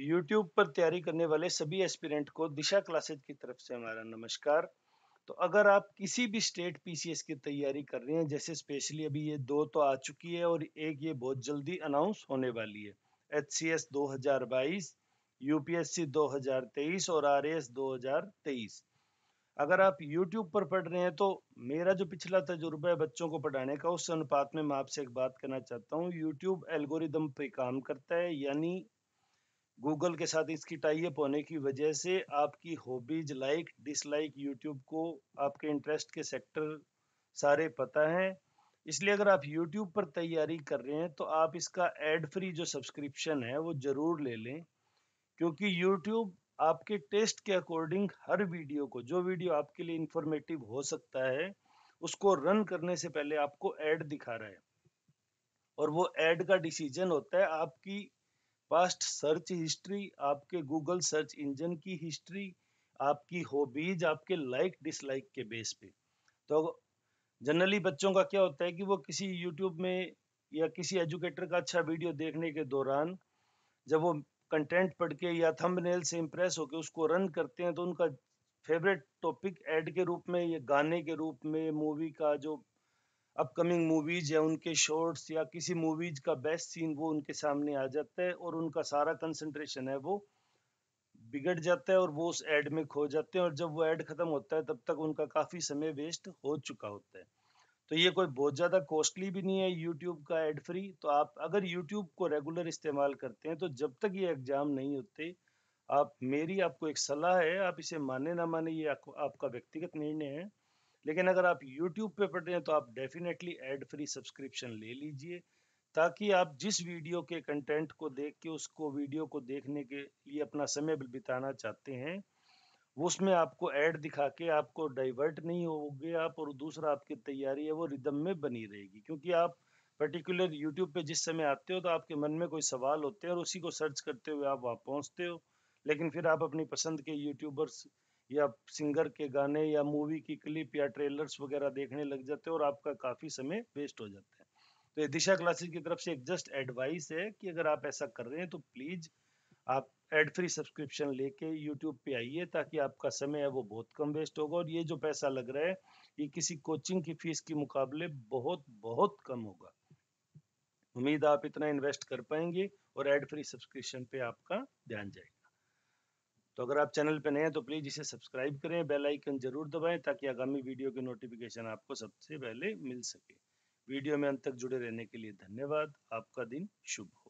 YouTube पर तैयारी करने वाले सभी एस्पिरेंट को दिशा क्लासेज की तरफ से हमारा नमस्कार तो अगर आप किसी भी स्टेट पीसीएस की तैयारी कर रहे हैं जैसे स्पेशली अभी ये दो तो आ चुकी है और एक ये बहुत जल्दी अनाउंस होने वाली है एच सी एस दो हजार बाईस यूपीएससी दो हजार तेईस और आर एस दो हजार तेईस अगर आप यूट्यूब पर पढ़ रहे हैं तो मेरा जो पिछला तजुर्बा है बच्चों को पढ़ाने का उस अनुपात में मैं आपसे एक बात करना चाहता हूँ यूट्यूब एल्गोरिदम पे काम करता है यानी गूगल के साथ इसकी टाइप होने की वजह से आपकी हॉबीज लाइक डिसलाइक यूट्यूब को आपके इंटरेस्ट के सेक्टर सारे पता हैं इसलिए अगर आप यूट्यूब पर तैयारी कर रहे हैं तो आप इसका एड फ्री जो सब्सक्रिप्शन है वो ज़रूर ले लें क्योंकि यूट्यूब आपके टेस्ट के अकॉर्डिंग हर वीडियो को जो वीडियो आपके लिए इंफॉर्मेटिव हो सकता है उसको रन करने से पहले आपको ऐड दिखा रहा है और वो ऐड का डिसीजन होता है आपकी पास्ट सर्च हिस्ट्री आपके गूगल सर्च इंजन की हिस्ट्री आपकी हॉबीज आपके लाइक डिसलाइक के बेस पे तो जनरली बच्चों का क्या होता है कि वो किसी यूट्यूब में या किसी एजुकेटर का अच्छा वीडियो देखने के दौरान जब वो कंटेंट पढ़ के या थंबनेल से इम्प्रेस होकर उसको रन करते हैं तो उनका फेवरेट टॉपिक ऐड के रूप में या गाने के रूप में मूवी का जो अपकमिंग मूवीज या उनके शॉर्ट्स या किसी मूवीज का बेस्ट सीन वो उनके सामने आ जाता है और उनका सारा कंसंट्रेशन है वो बिगड़ जाता है और वो उस एड में खो जाते हैं और जब वो एड खत्म होता है तब तक उनका काफ़ी समय वेस्ट हो चुका होता है तो ये कोई बहुत ज़्यादा कॉस्टली भी नहीं है यूट्यूब का एड फ्री तो आप अगर यूट्यूब को रेगुलर इस्तेमाल करते हैं तो जब तक ये एग्ज़ाम नहीं होते आप मेरी आपको एक सलाह है आप इसे माने ना माने ये आपको आपका व्यक्तिगत निर्णय है लेकिन अगर आप यूट्यूब पे पढ़ रहे हैं तो आप डेफिनेटली एड फ्री सब्सक्रिप्शन ले लीजिए ताकि आप जिस वीडियो के कंटेंट को देख के उसको वीडियो को देखने के लिए अपना समय बिताना चाहते हैं वो उसमें आपको ऐड दिखा के आपको डाइवर्ट नहीं होगे आप और दूसरा आपकी तैयारी है वो रिदम में बनी रहेगी क्योंकि आप पर्टिकुलर यूट्यूब पे जिस समय आते हो तो आपके मन में कोई सवाल होते हैं और उसी को सर्च करते हुए आप वहाँ पहुँचते हो लेकिन फिर आप अपनी पसंद के यूट्यूबर्स या सिंगर के गाने या मूवी की क्लिप या ट्रेलर्स वगैरह देखने लग जाते हैं और आपका काफ़ी समय वेस्ट हो जाता है तो ये दिशा क्लासेस की तरफ से एक जस्ट एडवाइस है कि अगर आप ऐसा कर रहे हैं तो प्लीज़ आप एड फ्री सब्सक्रिप्शन लेके यूट्यूब पे आइए ताकि आपका समय है वो बहुत कम वेस्ट होगा और ये जो पैसा लग रहा है ये किसी कोचिंग की फीस के मुकाबले बहुत बहुत कम होगा उम्मीद आप इतना इन्वेस्ट कर पाएंगे और एड फ्री सब्सक्रिप्शन पे आपका ध्यान जाएगा तो अगर आप चैनल पर नए हैं तो प्लीज़ इसे सब्सक्राइब करें बेल आइकन जरूर दबाएं ताकि आगामी वीडियो की नोटिफिकेशन आपको सबसे पहले मिल सके वीडियो में अंत तक जुड़े रहने के लिए धन्यवाद आपका दिन शुभ हो